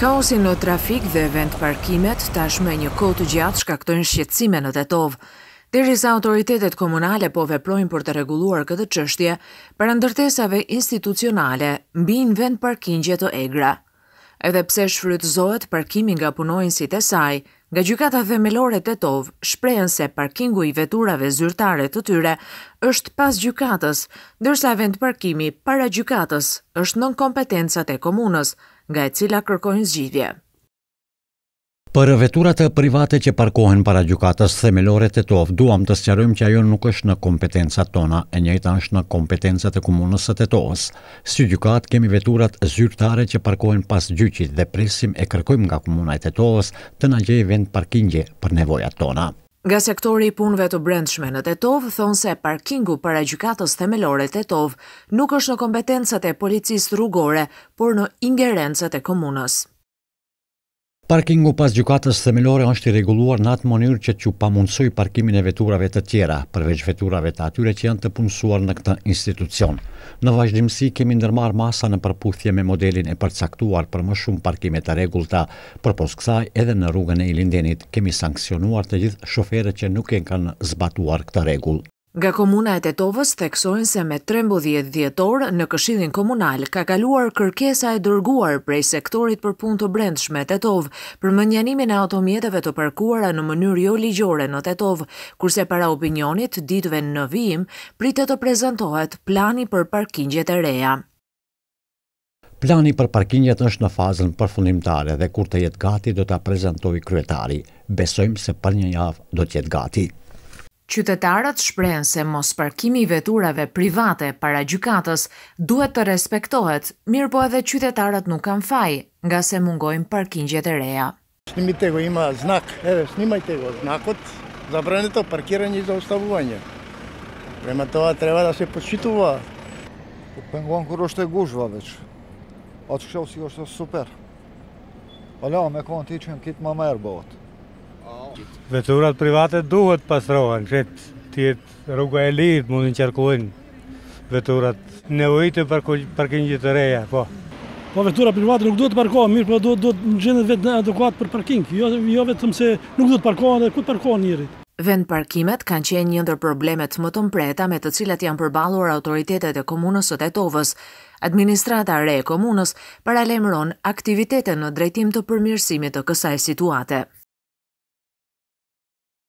Kaosin në trafik dhe vend parkimet tashme një kohë të gjatë shkaktojnë shqetsime në Tetovë. Deri autoritetet komunale po veprojnë për të reguluar këtë qështje, për ndërtesave institucionale, mbinë vend parkingje të egra. Edhe pse shfrytëzohet parkimin nga si e saj, Nga gjykata themelore të tovë, shprejnë se parkingu i veturave zyrtare të tyre është pas gjykatës, dërsa vend parkimi para gjykatës është nën kompetencat e komunës, nga e cila kërkojnë zgjidhje. Për veturat private që parkohen para gjukatës themelore të tovë, duam të sqarojmë që ajo nuk është në kompetenca tona, e njëjta është në kompetenca të komunës së Tetovës. Si gjukatë kemi veturat zyrtare që parkohen pas gjyqit dhe presim e kërkojmë nga komuna e Tetovës të na gjejë vend parkingje për nevojat tona. Nga sektori i punëve të brendshme në Tetov thonë se parkingu para gjukatës themelore të Tetov nuk është në kompetencat e policisë rrugore, por në ingerencat e komunës. Parkingu pas gjukatës themelore është i reguluar në atë monirë që që pa parkimin e veturave të tjera, përveç veturave të atyre që janë të punësuar në këtë institucion. Në vazhdimësi kemi ndërmar masa në përputhje me modelin e përcaktuar për më shumë parkimet të regullta, për posë kësaj edhe në rrugën e i lindenit kemi sankcionuar të gjithë shoferët që nuk e kanë zbatuar këtë regull. Nga komuna e Tetovës theksojnë se me 13 dhjetor në këshidin komunal ka kaluar kërkesa e dërguar prej sektorit për pun të brendshme Tetov për mënjanimin e automjeteve të parkuara në mënyrë jo ligjore në Tetov, kurse para opinionit ditve në vijim pritë të prezentohet plani për parkingjet e reja. Plani për parkingjet është në fazën përfundimtare dhe kur të jetë gati do të prezentohi kryetari. Besojmë se për një javë do të jetë gati. Qytetarët shprehen se mos parkimi i veturave private para gjykatës duhet të respektohet, mirë po edhe qytetarët nuk kanë faj, nga se mungojnë parkingjet e reja. Shnimi tego ima znak, edhe shnimaj tego znakot, zabrani të parkire një zaustavuanje. Prema toa treba da se poshituva. Po pengon kur është e gushva veç, atë shkëshu si është super. Ola, me kohën ti që në kitë më merë bëhatë. Veturat private duhet pastrohen, që tjetë rruga e lirë mundin qërkuin veturat. Ne ujtë për, për këngjit të reja, po. Po vetura private nuk duhet të parkohen, mirë, po duhet të gjendet vetë adekuat për parking, jo, jo vetëm se nuk duhet të parkohen dhe ku të parkohen njërit. Vend parkimet kanë qenë një ndër problemet më të mpreta me të cilat janë përbaluar autoritetet e komunës së Tetovës. Administrata re e komunës paralajmëron aktivitetet në drejtim të përmirësimit të kësaj situate.